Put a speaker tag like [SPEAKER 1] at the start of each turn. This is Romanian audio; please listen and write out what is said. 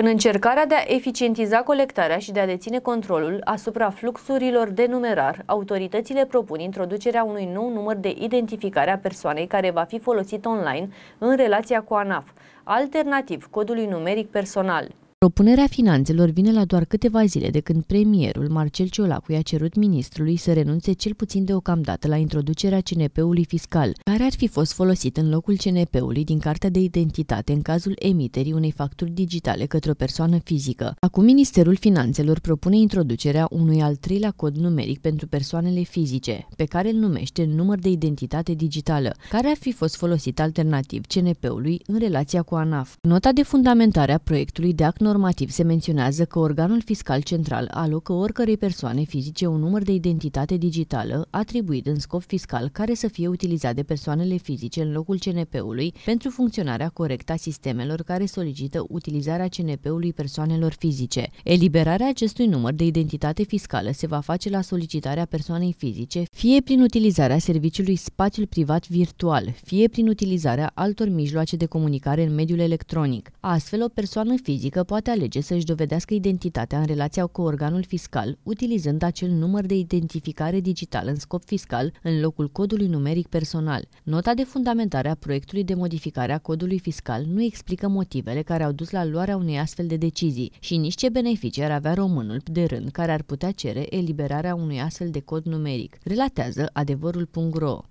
[SPEAKER 1] În încercarea de a eficientiza colectarea și de a deține controlul asupra fluxurilor de numerar, autoritățile propun introducerea unui nou număr de identificare a persoanei care va fi folosit online în relația cu ANAF, alternativ codului numeric personal. Propunerea finanțelor vine la doar câteva zile de când premierul Marcel Ciolacu i-a cerut ministrului să renunțe cel puțin deocamdată la introducerea CNP-ului fiscal, care ar fi fost folosit în locul CNP-ului din cartea de identitate în cazul emiterii unei facturi digitale către o persoană fizică. Acum Ministerul Finanțelor propune introducerea unui al treilea cod numeric pentru persoanele fizice, pe care îl numește număr de identitate digitală, care ar fi fost folosit alternativ CNP-ului în relația cu ANAF. Nota de fundamentare a proiectului de act normativ se menționează că organul fiscal central alocă oricărei persoane fizice un număr de identitate digitală atribuit în scop fiscal care să fie utilizat de persoanele fizice în locul CNP-ului pentru funcționarea corectă a sistemelor care solicită utilizarea CNP-ului persoanelor fizice. Eliberarea acestui număr de identitate fiscală se va face la solicitarea persoanei fizice, fie prin utilizarea serviciului spațiul privat virtual, fie prin utilizarea altor mijloace de comunicare în mediul electronic. Astfel, o persoană fizică poate poate alege să-și dovedească identitatea în relația cu organul fiscal, utilizând acel număr de identificare digital în scop fiscal în locul codului numeric personal. Nota de fundamentare a proiectului de modificare a codului fiscal nu explică motivele care au dus la luarea unei astfel de decizii și nici ce beneficii ar avea românul de rând care ar putea cere eliberarea unui astfel de cod numeric. Relatează adevărul.ro